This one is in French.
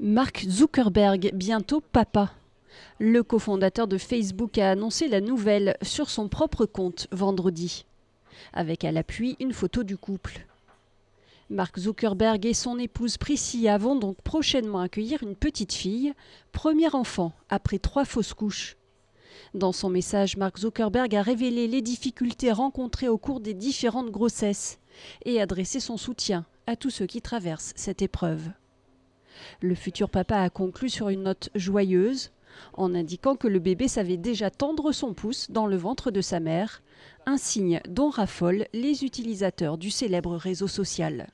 Mark Zuckerberg, bientôt papa. Le cofondateur de Facebook a annoncé la nouvelle sur son propre compte vendredi, avec à l'appui une photo du couple. Mark Zuckerberg et son épouse Priscilla vont donc prochainement accueillir une petite fille, premier enfant après trois fausses couches. Dans son message, Mark Zuckerberg a révélé les difficultés rencontrées au cours des différentes grossesses et adressé son soutien à tous ceux qui traversent cette épreuve. Le futur papa a conclu sur une note joyeuse en indiquant que le bébé savait déjà tendre son pouce dans le ventre de sa mère, un signe dont raffolent les utilisateurs du célèbre réseau social.